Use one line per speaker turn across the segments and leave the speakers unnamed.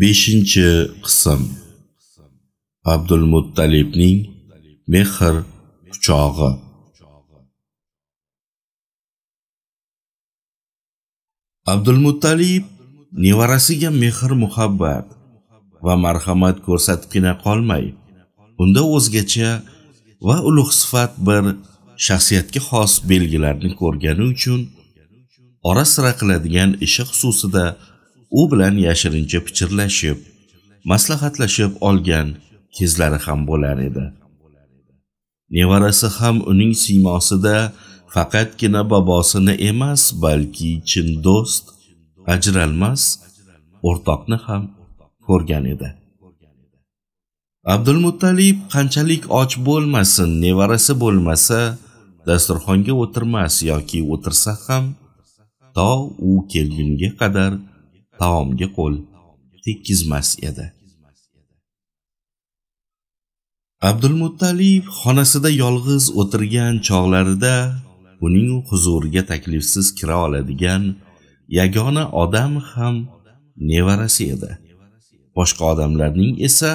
beshinchi qism abdul muttalibning mehr quchog'i abdul muttalib nevarasiga mehr muhabbat va marhamat ko'rsatibgina qolmay unda o'zgacha va ulug' sifat bir shaxsiyatga xos belgilarni ko'rgani uchun ora sira qiladigan ishi xususida u bilan yashirincha pichirlashib maslahatlashib olgan kezlari ham bo'lar edi nevarasi ham uning siymosida faqatgina bobosini emas balki chin do'st ajralmas o'rtoqni ham ko'rgan edi abdulmuttalib qanchalik och bo'lmasin nevarasi bo'lmasa dasturxonga o'tirmas yoki o'tirsa ham to u kelgunga qadar taomga qo'l tekkizmas edi abdulmuttalib xonasida yolg'iz o'tirgan chog'larida uning huzuriga taklifsiz kira oladigan yagona odam ham nevarasi edi boshqa odamlarning esa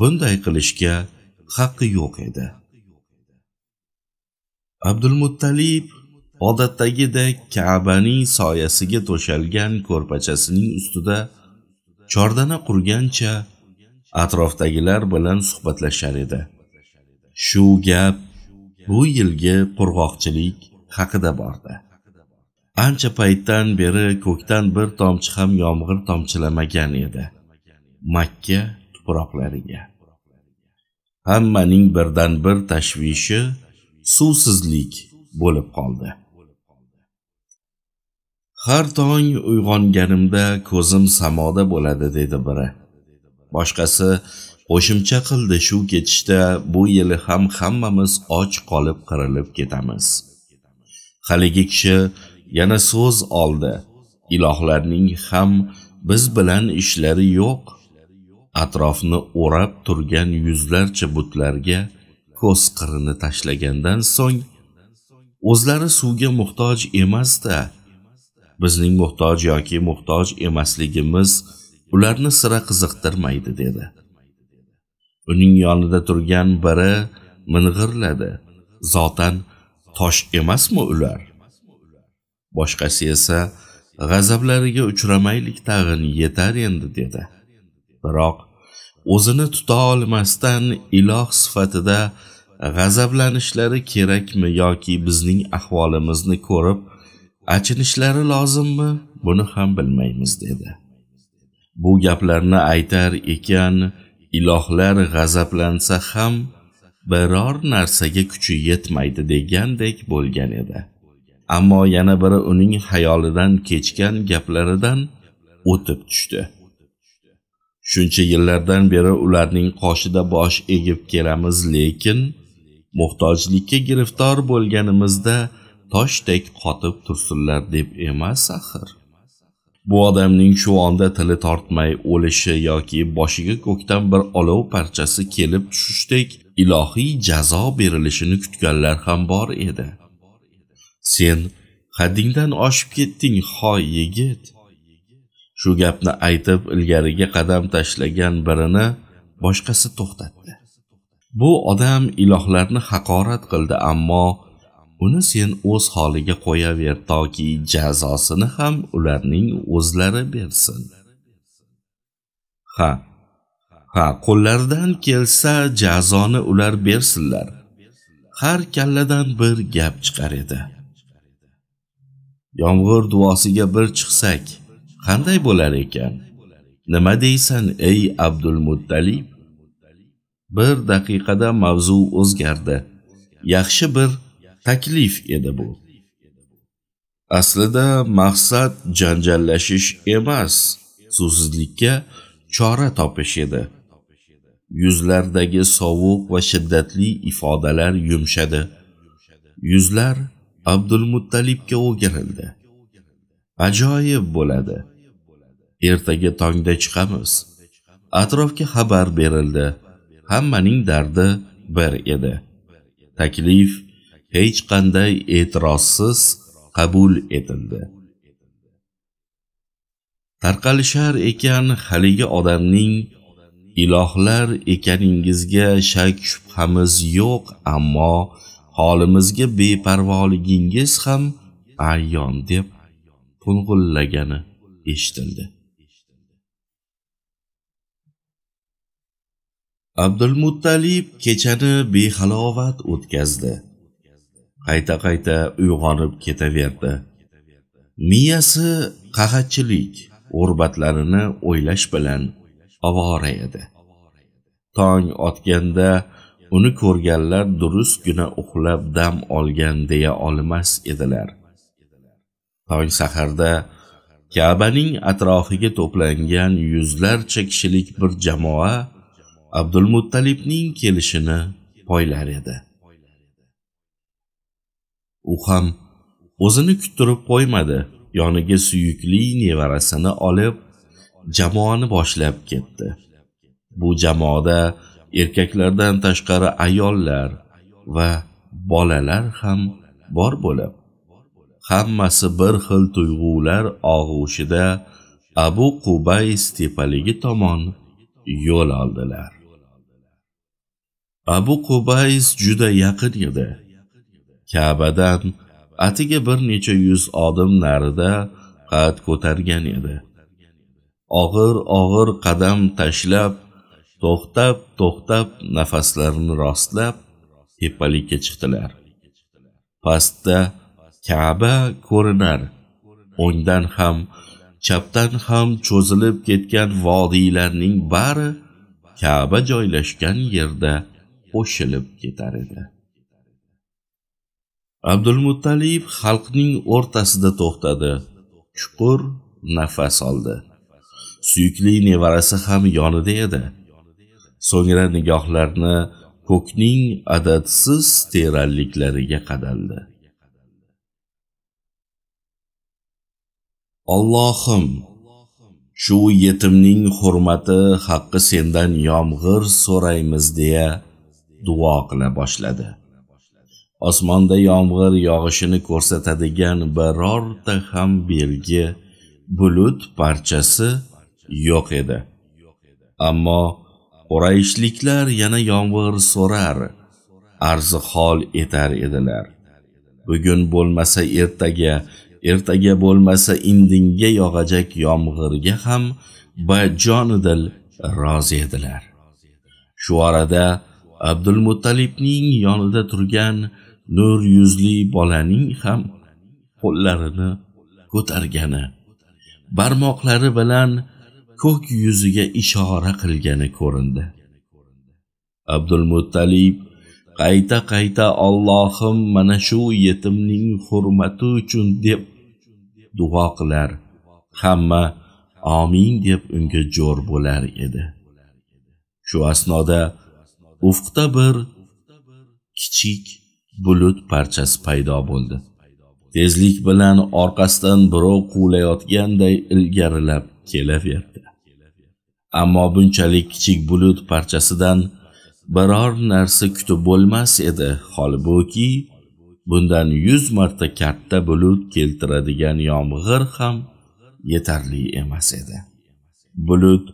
bunday qilishga haqqi yo'q edi abdulmuttalib odatdagidek kabaning soyasiga to'shalgan ko'rpachasining ustida chordana qurgancha atrofdagilar bilan suhbatlashar edi shu gap bu yilgi qurg'oqchilik haqida bordi ancha paytdan beri ko'kdan bir tomchi ham yomg'ir tomchilamagan edi makka tuproqlariga hammaning birdan bir tashvishi suvsizlik bo'lib qoldi har tong uyg'onganimda ko'zim samoda bo'ladi dedi biri boshqasi qo'shimcha qildi shu ketishda bu yili ham hammamiz och qolib qirilib ketamiz haligi kishi yana so'z oldi ilohlarning ham biz bilan ishlari yo'q atrofni o'rab turgan yuzlarcha butlarga ko'z qirini tashlagandan so'ng o'zlari suvga muhtoj emasda bizning muhtoj yoki muhtoj emasligimiz ularni sira qiziqtirmaydi dedi uning yonida turgan biri ming'irladi zotan tosh emasmi ular boshqasi esa g'azablariga uchramaylik tag'in yetar endi dedi biroq o'zini tuta olmasdan iloh sifatida g'azablanishlari kerakmi yoki bizning ahvolimizni ko'rib achinishlari lozimmi buni ham bilmaymiz dedi bu gaplarni aytar ekan ilohlar g'azablansa ham biror narsaga kuchi yetmaydi degandek bo'lgan edi ammo yana biri uning xayolidan kechgan gaplaridan o'tib tushdi shuncha yillardan beri ularning qoshida bosh egib kelamiz lekin muhtojlikka giriftor bo'lganimizda toshdek qotib tursinlar deb emas axir bu odamning shu onda tili tortmay o'lishi yoki boshiga ko'kdan bir olov parchasi kelib tushishdek ilohiy jazo berilishini kutganlar ham bor edi sen haddingdan oshib ketding hoy yigit shu gapni aytib ilgariga qadam tashlagan birini boshqasi to'xtatdi bu odam ilohlarni haqorat qildi ammo uni sen o'z holiga qo'yaver toki jazosini ham ularning o'zlari bersin ha ha qo'llaridan kelsa jazoni ular bersinlar har kalladan bir gap chiqar edi yomg'ir duosiga bir chiqsak qanday bo'lar ekan nima deysan ey abdulmuttalib bir daqiqada mavzu o'zgardi yaxshi bir taklif edi bu aslida maqsad janjallashish emas suvsizlikka chora topish edi yuzlardagi sovuq va shiddatli ifodalar yumshadi yuzlar abdulmuttalibga o'girildi ajoyib bo'ladi ertaga tongda chiqamiz atrofga xabar berildi hammaning dardi bir edi taklif hech qanday e'tirozsiz qabul etildi tarqalishar ekan haligi odamning ilohlar ekaningizga shak shubhamiz yo'q ammo holimizga beparvoligingiz ham ayon deb to'ng'illagani eshitildi abdulmuttalib kechani behalovat o'tkazdi qayta qayta uyg'onib ketaverdi miyasi qahatchilik o'rbatlarini o'ylash bilan ovora edi tong otganda uni ko'rganlar durustgina uxlab dam olgan deya olmas edilar tong saharda kabaning atrofiga to'plangan yuzlarcha kishilik bir jamoa abdulmuttalibning kelishini poylar edi u ham o'zini kuttirib qo'ymadi yoniga suyukli nevarasini olib jamoani boshlab ketdi bu jamoada erkaklardan tashqari ayollar va bolalar ham bor bo'lib hammasi bir xil tuyg'ular og'ushida abu qubays tepaligi tomon yo'l oldilar abu qubays juda yaqin edi Ka'badan atiga bir necha yuz odim narida qad ko'targan edi. Og'ir-og'ir qadam tashlab, to'xtab-to'xtab nafaslarini rostlab tepalikka chiqdilar. Pastda Ka'ba ko'rinar. O'ngdan ham, chapdan ham cho'zilib ketgan vodiylarning bari Ka'ba joylashgan yerda qo'shilib ketar edi. abdulmuttalib xalqning o'rtasida to'xtadi chuqur nafas oldi suyukli nevarasi ham yonida edi so'ngra nigohlarni ko'kning adadsiz teranliklariga qadaldi Allohim shu yetimning hurmati haqqi sendan yomg'ir so'raymiz deya duo qila boshladi osmonda yomg'ir yog'ishini ko'rsatadigan birorta ham belgi bulut parchasi yo'q edi ammo qurayishliklar yana yomg'ir so'rar arzihol etar edilar bugun bo'lmasa ertaga ertaga bo'lmasa indinga yog'ajak yomg'irga ham bajonidil rozi edilar shu orada abdulmuttalibning yonida turgan nur yuzli bolaning ham qo'llarini ko'targani barmoqlari bilan ko'k yuziga ishora qilgani ko'rindi abdulmuttalib qayta qayta ollohim mana shu yetimning hurmati uchun deb duo qilar hamma omin deb unga jo'r bo'lar edi shu asnoda ufqda bir kichik bulut parchasi paydo bo'ldi tezlik bilan orqasidan birov quvlayotganday ilgarilab kelaverdi ammo bunchalik kichik bulut parchasidan biror narsa kutib bo'lmas edi holbuki bundan yuz marta katta bulut keltiradigan yomg'ir ham yetarli emas edi bulut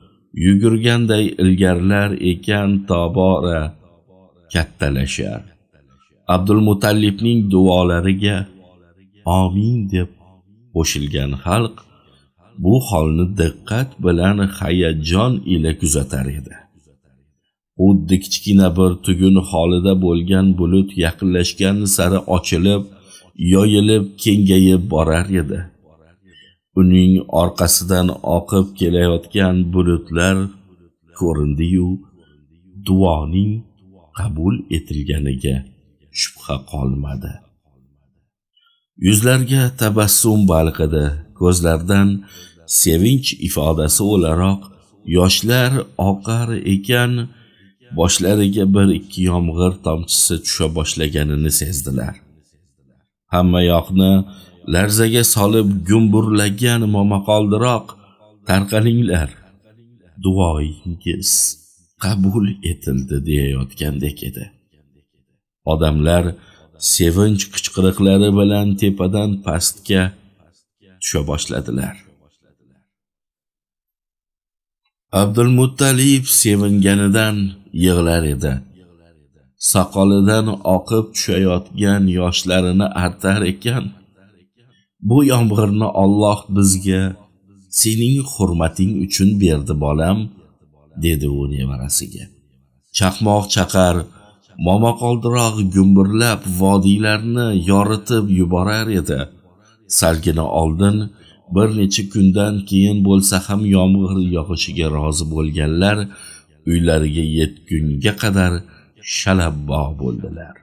yugurganday ilgarilar ekan tobora kattalashar abdul duolariga omin deb qo'shilgan xalq bu holni diqqat bilan hayajon ila kuzatar edi xuddi kichkina bir tugun holida bo'lgan bulut yaqinlashgan sari ochilib yoyilib kengayib borar edi uning orqasidan oqib kelayotgan bulutlar ko'rindiyu duoning qabul etilganiga shubha qolmadi yuzlarga tabassum balqidi ko'zlardan sevinch ifodasi o'laroq yoshlar oqar ekan boshlariga bir ikki yomg'ir tomchisi tusha boshlaganini sezdilar hamma yoqni larzaga solib gumburlagan momaqoldiroq tarqalinglar duoyingiz qabul etildi deyayotgandek edi odamlar sevinch qichqiriqlari bilan tepadan pastga tusha boshladilar abdulmuttalib sevinganidan yig'lar edi soqolidan oqib tushayotgan yoshlarini artar ekan bu yomg'irni Alloh bizga sening hurmating uchun berdi bolam dedi u nevarasiga chaqmoq chaqar momaqoldirog' gumburlab vodiylarni yoritib yuborar edi salgina oldin bir necha kundan keyin bo'lsa ham yomg'ir yog'ishiga rozi bo'lganlar uylariga yetgunga qadar shalabbo bo'ldilar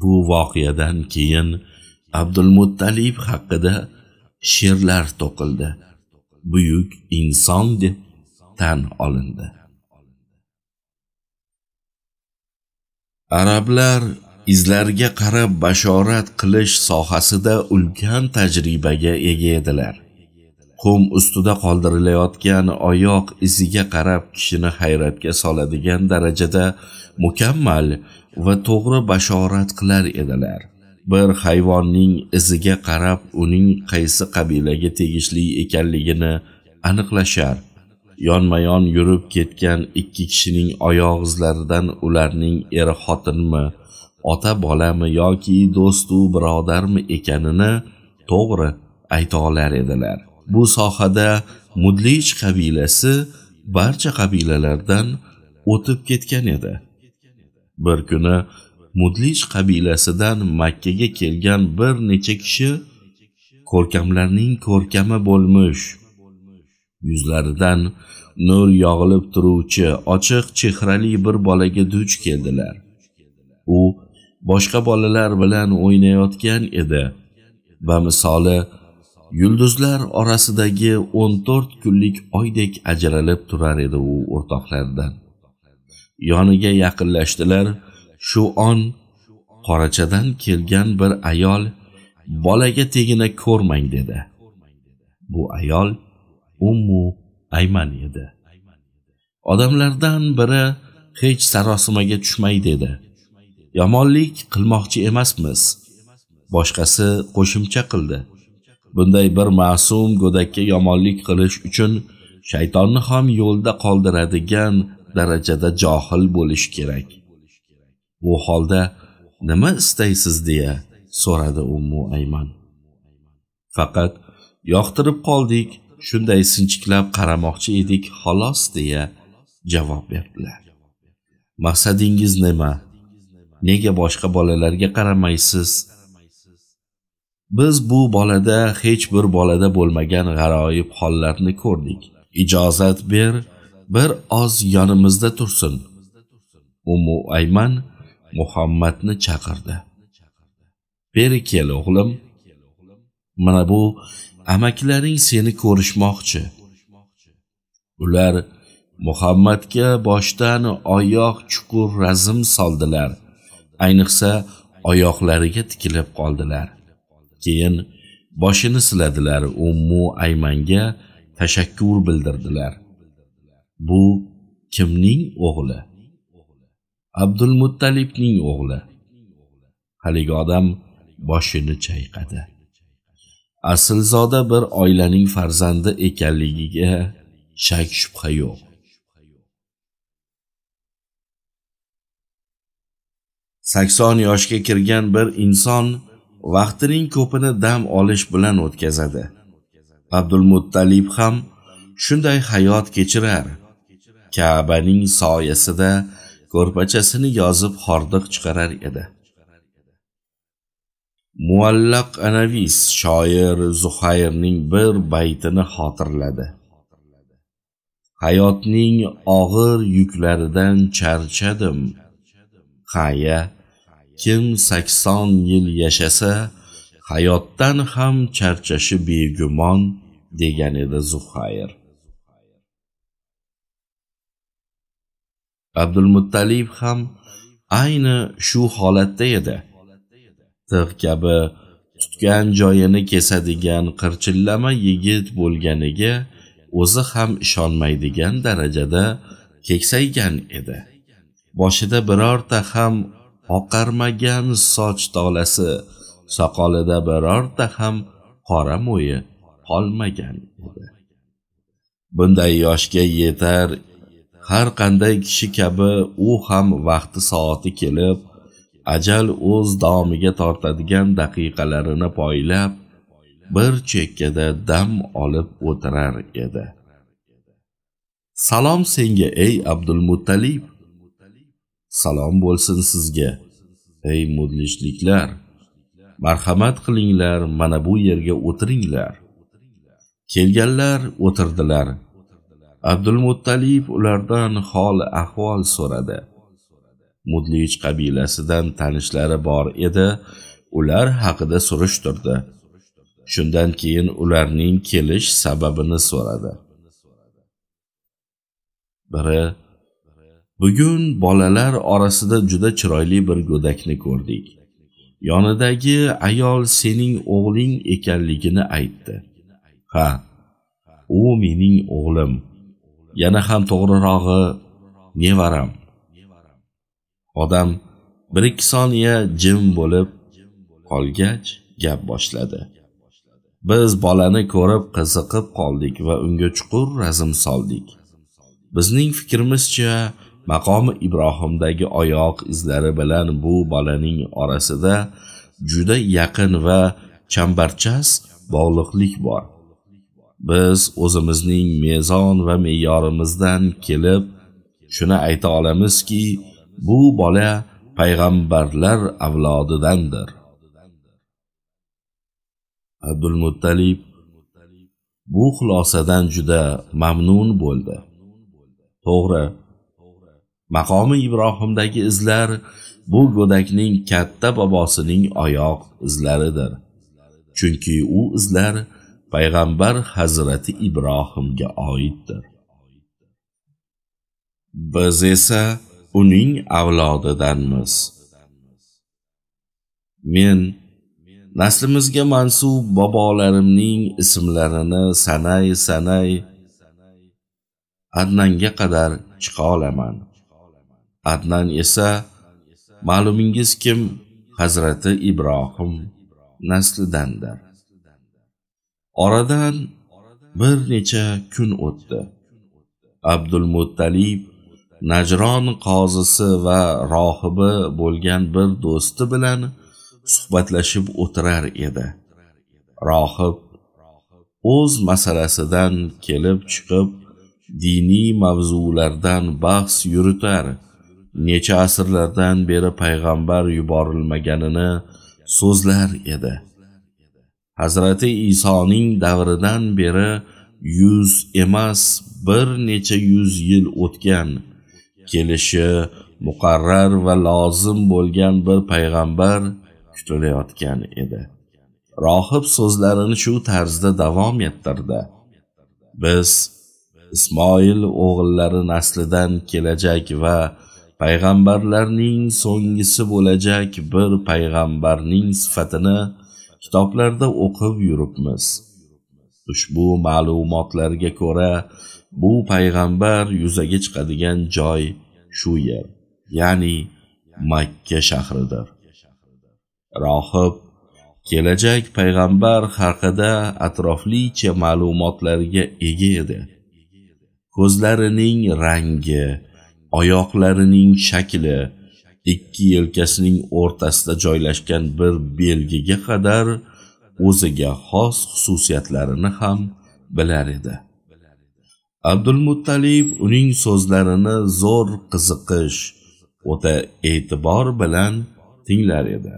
bu voqeadan keyin abdulmuttalib haqida she'rlar to'qildi buyuk inson deb tan olindi Arablar izlarga qarab bashorat qilish sohasida ulkan tajribaga ega edilar. Qum ustida qoldirilayotgan oyoq iziga qarab kishini hayratga soladigan darajada mukammal va to'g'ri bashorat qilar edilar. Bir hayvonning iziga qarab uning qaysi qabilaga tegishli ekanligini aniqlashar yonma yon yurib ketgan ikki kishining oyoq izlaridan ularning er xotinmi ota bolami yoki do'stu birodarmi ekanini to'g'ri ayta olar edilar bu sohada mudlich qabilasi barcha qabilalardan o'tib ketgan edi bir kuni mudlich qabilasidan makkaga kelgan bir necha kishi ko'rkamlarning ko'rkami bo'lmish yuzlaridan nur yog'ilib turuvchi ochiq chehrali bir bolaga duch keldilar u boshqa bolalar bilan o'ynayotgan edi va misoli yulduzlar orasidagi o'n to'rt kunlik oydek ajralib turar edi u o'rtoqlaridan yoniga yaqinlashdilar shu on qorachadan kelgan bir ayol bolaga tegina ko'rmang dedi bu ayol ummu ayman edi odamlardan biri hech sarosimaga tushmay dedi yomonlik qilmoqchi emasmiz boshqasi qo'shimcha qildi bunday bir ma'sum go'dakka yomonlik qilish uchun shaytonni ham yo'lda qoldiradigan darajada johil bo'lish kerak bu holda nima istaysiz deya so'radi ummu ayman faqat yoqtirib qoldik shunday sinchiklab qaramoqchi edik xolos deya javob berdilar maqsadingiz nima nega boshqa bolalarga qaramaysiz biz bu bolada hech bir bolada bo'lmagan g'aroyib hollarni ko'rdik ijozat ber bir oz yonimizda tursin umu ayman muhammadni chaqirdi beri kel o'g'lim mana bu amakilaring seni ko'rishmoqchi ular muhammadga boshdan oyoq chuqur razm soldilar ayniqsa oyoqlariga tikilib qoldilar keyin boshini siladilar ummu aymanga tashakkur bildirdilar bu kimning o'g'li abdulmuttalibning o'g'li haligi odam boshini chayqadi aslzoda bir oilaning farzandi ekanligiga shak shubha yo'q sakson yoshga kirgan bir inson vaqtining ko'pini dam olish bilan o'tkazadi abdulmuttalib ham shunday hayot kechirar kabaning soyasida ko'rpachasini yozib hordiq chiqarar edi muallaq anavis shoir zuhayrning bir baytini xotirladi hayotning og'ir yuklaridan charchadim haya kim sakson yil yashasa hayotdan ham charchashi begumon degan edi zuhayr abdulmuttalib ham ayni shu holatda edi tig' kabi tutgan joyini kesadigan qirchillama yigit bo'lganiga o'zi ham ishonmaydigan darajada keksaygan edi boshida birorta ham oqarmagan soch tolasi soqolida birorta ham qora mo'yi qolmagan edi bunday yoshga yetar har qanday kishi kabi u ham vaqti soati kelib ajal o'z davomiga tortadigan daqiqalarini poylab bir chekkada dam olib o'tirar edi salom senga ey abdulmuttalib salom bo'lsin sizga ey mudlishliklar marhamat qilinglar mana bu yerga o'tiringlar kelganlar o'tirdilar abdulmuttalib ulardan hol ahvol so'radi mudlich qabilasidan tanishlari bor edi ular haqida surishtirdi shundan keyin ularning kelish sababini so'radi biri bugun bolalar orasida juda chiroyli bir go'dakni ko'rdik yonidagi ayol sening o'g'ling ekanligini aytdi ha u mening o'g'lim yana ham to'g'rirog'i nevaram odam bir ikki soniya jim bo'lib qolgach gap boshladi biz bolani ko'rib qiziqib qoldik va unga chuqur razm soldik bizning fikrimizcha maqomi ibrohimdagi oyoq izlari bilan bu bolaning orasida juda yaqin va chambarchas bog'liqlik bor biz o'zimizning mezon va me'yorimizdan kelib shuni ayta olamizki bu bola payg'ambarlar avlodidandir abdul muttalib bu xulosadan juda mamnun bo'ldi to'g'ri maqomi ibrohimdagi izlar bu go'dakning katta bobosining oyoq izlaridir chunki u izlar payg'ambar hazrati ibrohimga oiddir biz esa uning avlodidanmiz men naslimizga mansub bobolarimning ismlarini sanay sanay adnanga qadar chiqa olaman adnan esa ma'lumingiz kim hazrati ibrohim naslidandir oradan bir necha kun o'tdi abdul Muttolib najron qozisi va rohibi bo'lgan bir do'sti bilan suhbatlashib o'tirar edi rohib o'z masalasidan kelib chiqib diniy mavzulardan bahs yuritar necha asrlardan beri payg'ambar yuborilmaganini so'zlar edi hazrati isoning davridan beri yuz emas bir necha yuz yil o'tgan kelishi muqarrar va lozim bo'lgan bir payg'ambar kutilayotgan edi rohib so'zlarini shu tarzda davom ettirdi biz ismoil o'g'illari naslidan kelajak va payg'ambarlarning so'nggisi bo'lajak bir payg'ambarning sifatini kitoblarda o'qib yuribmiz ushbu ma'lumotlarga ko'ra bu payg'ambar yuzaga chiqadigan joy shu yer ya'ni makka shahridir rohib kelajak payg'ambar haqida atroflicha ma'lumotlarga ega edi ko'zlarining rangi oyoqlarining shakli ikki yelkasining o'rtasida joylashgan bir belgiga qadar o'ziga xos xususiyatlarini ham bilar edi abdulmuttalib uning so'zlarini zo'r qiziqish o'ta e'tibor bilan tinglar edi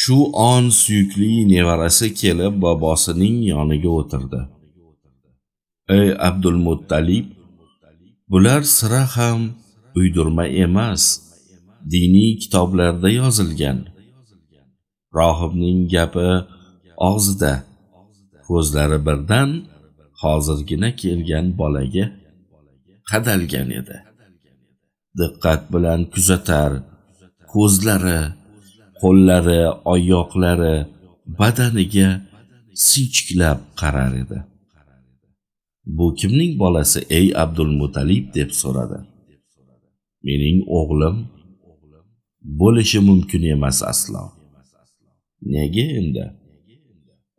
shu on suyukli nevarasi kelib bobosining yoniga o'tirdi ey abdulmuttalib bular sira ham uydirma emas diniy kitoblarda yozilgan rohibning gapi og'zida ko'zlari birdan hozirgina kelgan bolaga qadalgan edi diqqat bilan kuzatar ko'zlari qo'llari oyoqlari badaniga sinchiklab qarar edi bu kimning bolasi ey abdulmutalib deb so'radi mening o'g'lim bo'lishi mumkin emas aslo nega endi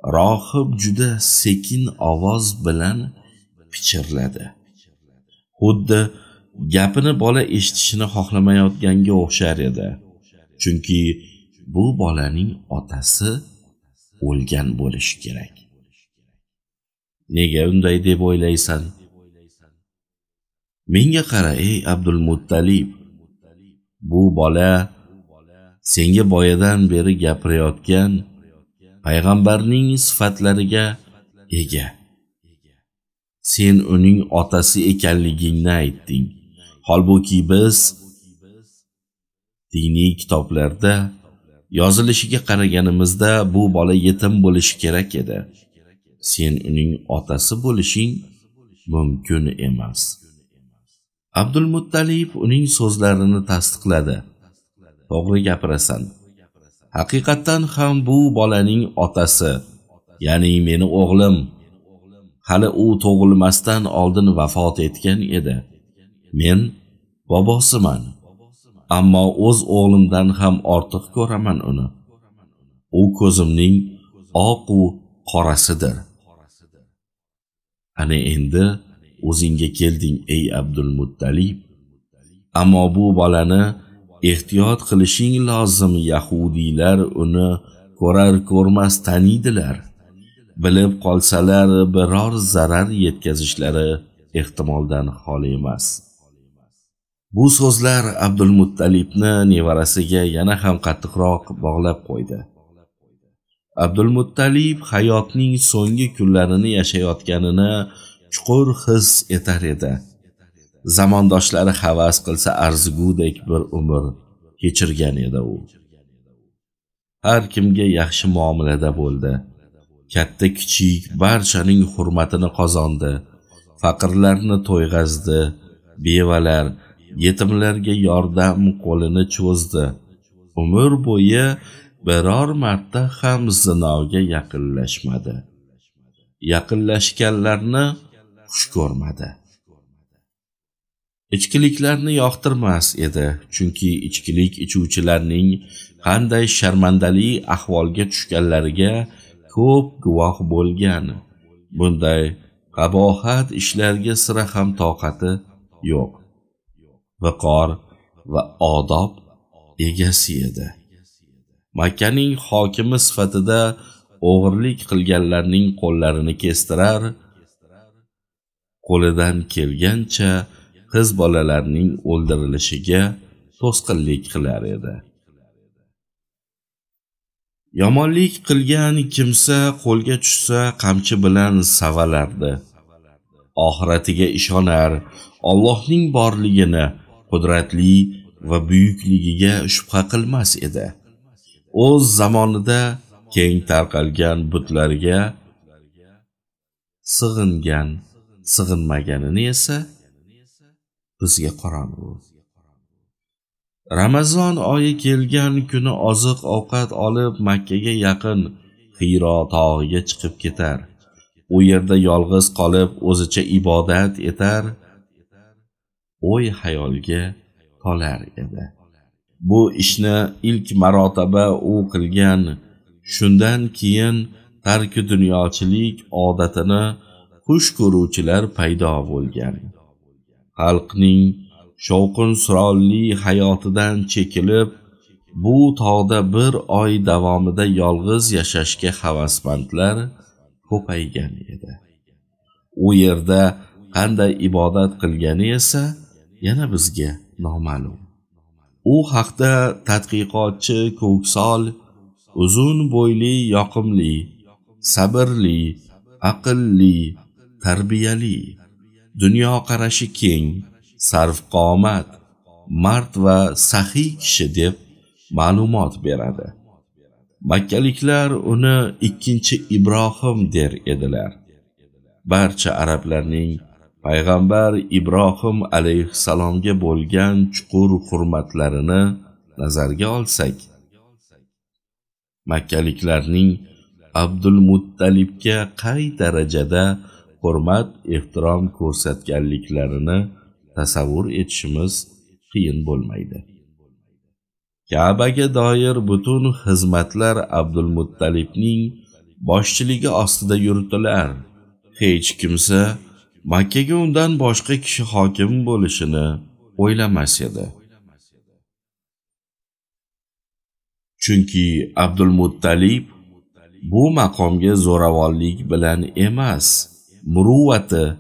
rohib juda sekin ovoz bilan pichirladi xuddi gapini bola eshitishini xohlamayotganga o'xshar edi chunki bu bolaning otasi o'lgan bo'lishi kerak nega unday deb o'ylaysan menga qara ey abdulmuttalib bu bola senga boyadan beri gapirayotgan payg'ambarning sifatlariga ega sen uning otasi ekanligingni aytding holbuki biz diniy kitoblarda yozilishiga qaraganimizda bu bola yetim bo'lishi kerak edi sen uning otasi bo'lishing mumkin emas abdulmuttalib uning so'zlarini tasdiqladi to'g'ri gapirasan haqiqatdan ham bu bolaning otasi ya'ni meni o'g'lim hali u tug'ilmasdan oldin vafot etgan edi men bobosiman ammo o'z o'g'limdan ham ortiq ko'raman uni u ko'zimning oqu qorasidir ana endi o'zingga kelding ey abdulmuttalib ammo bu bolani ehtiyot qilishing lozim yahudiylar uni ko'rar ko'rmas taniydilar bilib qolsalar biror zarar yetkazishlari ehtimoldan xoli emas bu so'zlar abdulmuttalibni nevarasiga yana ham qattiqroq bog'lab qo'ydi abdulmuttalib hayotning so'nggi kunlarini yashayotganini chuqur his etar edi zamondoshlari havas qilsa arzigudek bir umr kechirgan edi u har kimga yaxshi muomalada bo'ldi katta kichik barchaning hurmatini qozondi faqirlarni to'yg'azdi bevalar yetimlarga yordam qo'lini cho'zdi umr bo'yi biror marta ham zinoga yaqinlashmadi yaqinlashganlarni xush ko'rmadi ichkiliklarni yoqtirmas edi chunki ichkilik ichuvchilarning qanday sharmandali ahvolga tushganlariga ko'p guvoh bo'lgan bunday qabohat ishlarga sira ham toqati yo'q viqor va odob egasi edi makkaning hokimi sifatida o'g'irlik qilganlarning qo'llarini kestirar qo'lidan kelgancha qiz bolalarning o'ldirilishiga to'sqinlik qilar edi yomonlik qilgan kimsa qo'lga tushsa qamchi bilan savalardi oxiratiga ishonar Allohning borligini qudratli va buyukligiga shubha qilmas edi o'z zamonida keng tarqalgan butlarga sig'ingan sig'inmaganini esa bizga qorong'u ramazon oyi kelgan kuni oziq ovqat olib makkaga yaqin hiyro tog'iga chiqib ketar u yerda yolg'iz qolib o'zicha ibodat etar o'y xayolga tolar edi bu ishni ilk marotaba u qilgan shundan keyin tarki dunyochilik odatini xush ko'ruvchilar paydo bo'lgan xalqning shovqin suronli hayotidan chekilib bu tog'da bir oy davomida yolg'iz yashashga havasmandlar ko'paygan edi u yerda qanday ibodat qilgani esa yana bizga noma'lum u haqda tadqiqotchi ko'ksol uzun bo'yli yoqimli sabrli aqlli tarbiyali dunyoqarashi keng sarvqomat mard va saxiy kishi deb ma'lumot beradi makkaliklar uni ikkinchi ibrohim der edilar barcha arablarning payg'ambar ibrohim alayhissalomga bo'lgan chuqur hurmatlarini nazarga olsak makkaliklarning abdul muttalibga qay darajada hurmat ehtirom ko'rsatganliklarini tasavvur etishimiz qiyin bo'lmaydi kabaga doir butun xizmatlar abdulmuttalibning boshchiligi ostida yuritilar hech kimsa makkaga undan boshqa kishi hokim bo'lishini o'ylamas edi chunki abdulmuttalib bu maqomga zo'ravonlik bilan emas muruvvati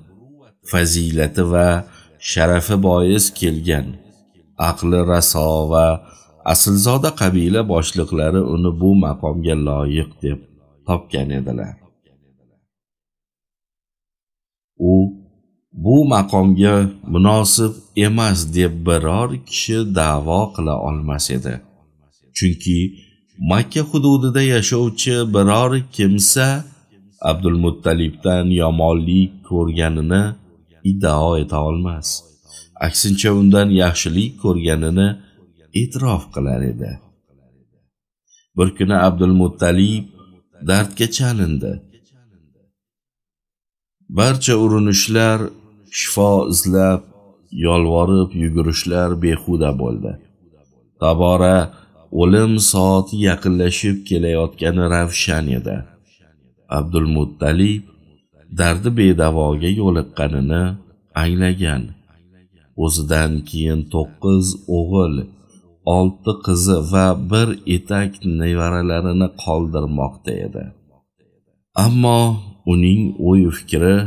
fazilati va sharafi bois kelgan aqli raso va aslzoda qabila boshliqlari uni bu maqomga loyiq deb topgan edilar u bu maqomga munosib emas deb biror kishi da'vo qila olmas edi chunki makka hududida yashovchi biror kimsa abdulmuttalibdan yomonlik ko'rganini iddao eta olmas aksincha undan yaxshilik ko'rganini e'tirof qilar edi bir kuni abdulmuttalib dardga chalindi barcha urinishlar shifo izlab yolvorib yugurishlar behuda bo'ldi tobora o'lim soati yaqinlashib kelayotgani ravshan edi Abdulmuttolib dardi bedavoga yo'liqqanini anglagan o'zidan keyin to'qqiz o'g'il olti qizi va bir etak nevaralarini qoldirmoqda edi ammo uning o'y fikri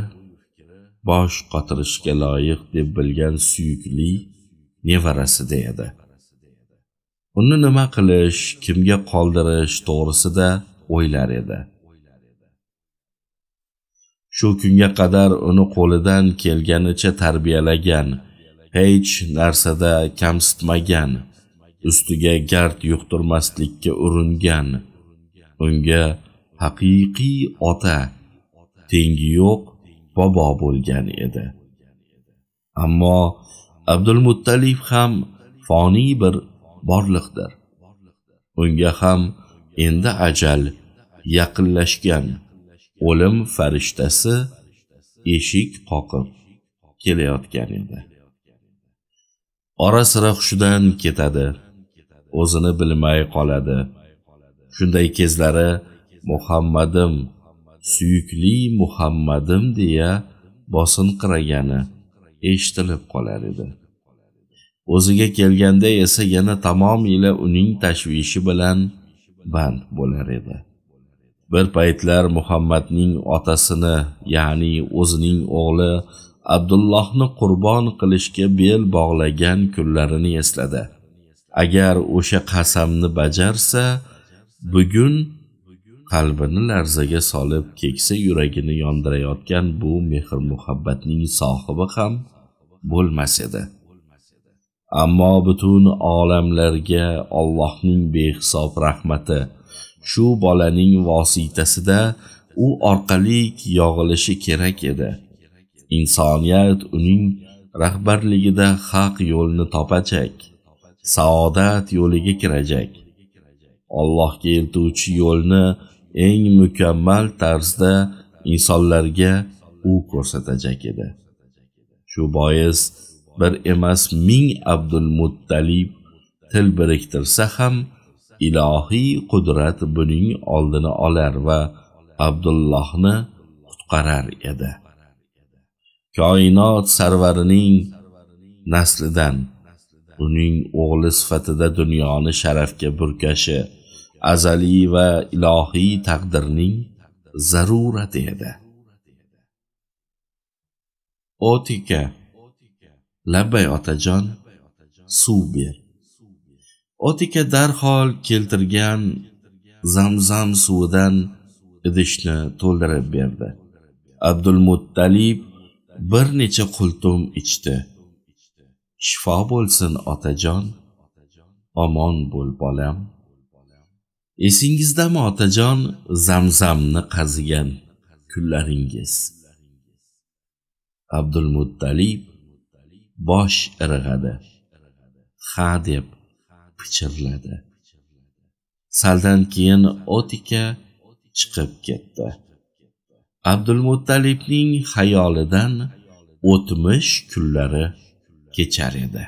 bosh qotirishga loyiq deb bilgan suyukli nevarasida edi uni nima qilish kimga qoldirish to'g'risida o'ylar edi shu kunga qadar uni qo'lidan kelganicha tarbiyalagan hech narsada kamsitmagan ustiga gard yuqtirmaslikka uringan unga haqiqiy ota tengi yo'q bobo bo'lgan edi ammo abdulmuttalib ham foniy bir borliqdir unga ham endi ajal yaqinlashgan o'lim farishtasi eshik qoqib kelayotgan edi ora sira hushidan ketadi o'zini bilmay qoladi shunday kezlari muhammadim suyukli muhammadim deya bosinqiragani eshitilib qolar edi o'ziga kelganda esa yana tamomila uning tashvishi bilan band bo'lar edi bir paytlar muhammadning otasini ya'ni o'zining o'g'li abdullohni qurbon qilishga bel bog'lagan kunlarini esladi agar o'sha qasamni bajarsa bugun qalbini larzaga solib keksa yuragini yondirayotgan bu mehr muhabbatning sohibi ham bo'lmas edi ammo butun olamlarga ollohning behisob rahmati shu bolaning vositasida u orqali yog'ilishi kerak edi insoniyat uning rahbarligida haq yo'lni topajak saodat yo'liga kirajak allohga eltuvchi yo'lni eng mukammal tarzda insonlarga u ko'rsatajak edi shu bois bir emas ming abdul muttalib til biriktirsa ham ilohiy qudrat buning oldini olar va abdullohni qutqarar edi koinot sarvarining naslidan uning o'g'li sifatida dunyoni sharafga burkashi azaliy va ilohiy taqdirning zarurati edi otika labbay otajon suv ber otika darhol keltirgan zamzam suvidan idishni to'ldirib berdi abdulmuttalib bir necha qultum ichdi shifo bo'lsin otajon omon bo'l bolam esingizdami otajon zamzamni qazigan kunlaringiz abdulmuttalib bosh irg'adi ha deb pichirladi saldan keyin otika chiqib ketdi abdulmuttalibning xayolidan o'tmish kunlari kechar edi